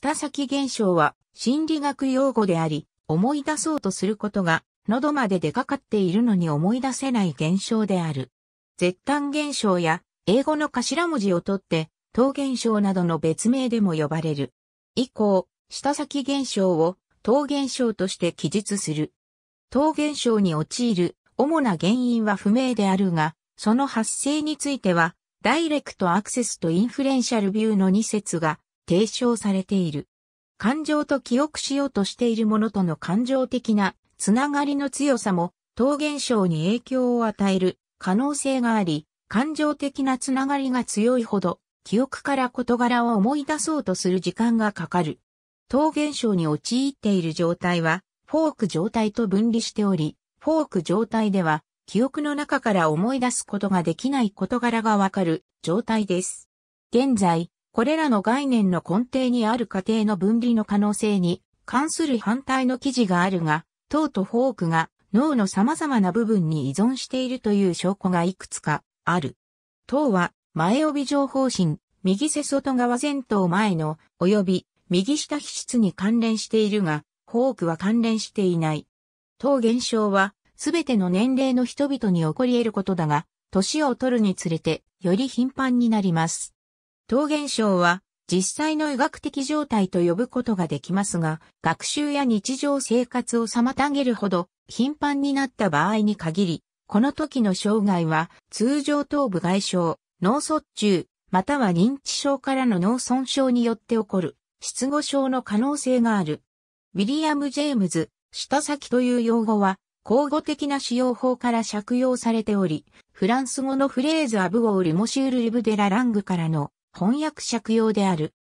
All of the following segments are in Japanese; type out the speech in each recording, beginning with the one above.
舌先現象は心理学用語であり、思い出そうとすることが喉まで出かかっているのに思い出せない現象である。絶端現象や英語の頭文字を取って、等現象などの別名でも呼ばれる。以降、下先現象を等現象として記述する。等現象に陥る主な原因は不明であるが、その発生については、ダイレクトアクセスとインフレンシャルビューの2節が提唱されている。感情と記憶しようとしているものとの感情的なつながりの強さも、当現象に影響を与える可能性があり、感情的なつながりが強いほど、記憶から事柄を思い出そうとする時間がかかる。当現象に陥っている状態は、フォーク状態と分離しており、フォーク状態では、記憶の中から思い出すことができない事柄がわかる状態です。現在、これらの概念の根底にある過程の分離の可能性に関する反対の記事があるが、糖とフォークが脳の様々な部分に依存しているという証拠がいくつかある。糖は前帯情方針、右背外側前頭前の及び右下皮質に関連しているが、フォークは関連していない。当現象は、全ての年齢の人々に起こり得ることだが、年を取るにつれて、より頻繁になります。桃源象は実際の医学的状態と呼ぶことができますが、学習や日常生活を妨げるほど頻繁になった場合に限り、この時の障害は通常頭部外傷、脳卒中、または認知症からの脳損傷によって起こる失語症の可能性がある。ウィリアム・ジェームズ、下先という用語は、口語的な使用法から借用されており、フランス語のフレーズアブオールモシュールリブデララングからの翻訳借用である。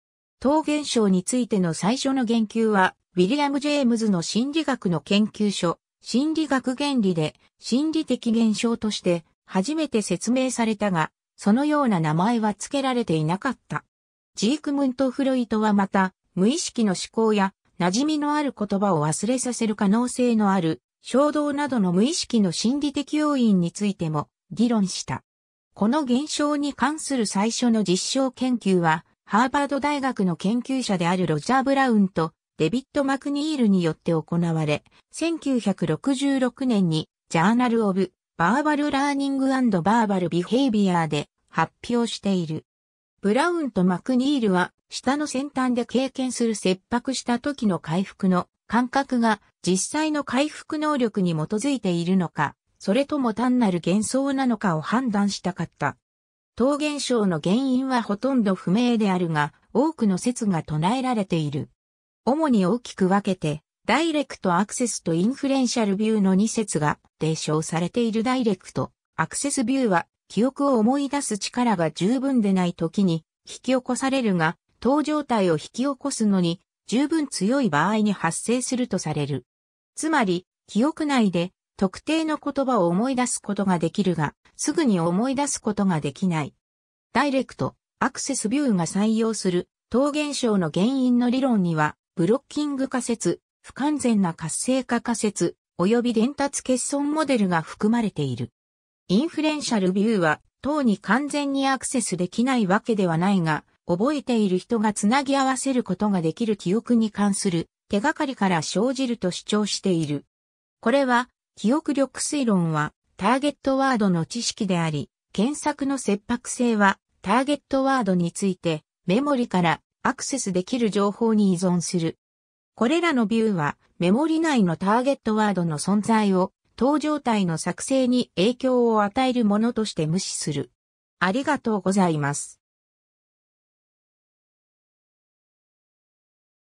当現象についての最初の言及は、ウィリアム・ジェームズの心理学の研究所、心理学原理で心理的現象として初めて説明されたが、そのような名前は付けられていなかった。ジークムント・フロイトはまた、無意識の思考や馴染みのある言葉を忘れさせる可能性のある衝動などの無意識の心理的要因についても議論した。この現象に関する最初の実証研究は、ハーバード大学の研究者であるロジャー・ブラウンとデビッド・マクニールによって行われ、1966年にジャーナル・オブ・バーバル・ラーニング・バーバル・ビヘイビアで発表している。ブラウンとマクニールは、下の先端で経験する切迫した時の回復の感覚が実際の回復能力に基づいているのか、それとも単なる幻想なのかを判断したかった。当現象の原因はほとんど不明であるが、多くの説が唱えられている。主に大きく分けて、ダイレクトアクセスとインフレンシャルビューの2説が提唱されているダイレクトアクセスビューは記憶を思い出す力が十分でない時に引き起こされるが、当状態を引き起こすのに十分強い場合に発生するとされる。つまり、記憶内で特定の言葉を思い出すことができるが、すぐに思い出すことができない。ダイレクト、アクセスビューが採用する、当現象の原因の理論には、ブロッキング仮説、不完全な活性化仮説、及び伝達欠損モデルが含まれている。インフルエンシャルビューは、等に完全にアクセスできないわけではないが、覚えている人がつなぎ合わせることができる記憶に関する手がかりから生じると主張している。これは記憶力推論はターゲットワードの知識であり、検索の切迫性はターゲットワードについてメモリからアクセスできる情報に依存する。これらのビューはメモリ内のターゲットワードの存在を当状態の作成に影響を与えるものとして無視する。ありがとうございます。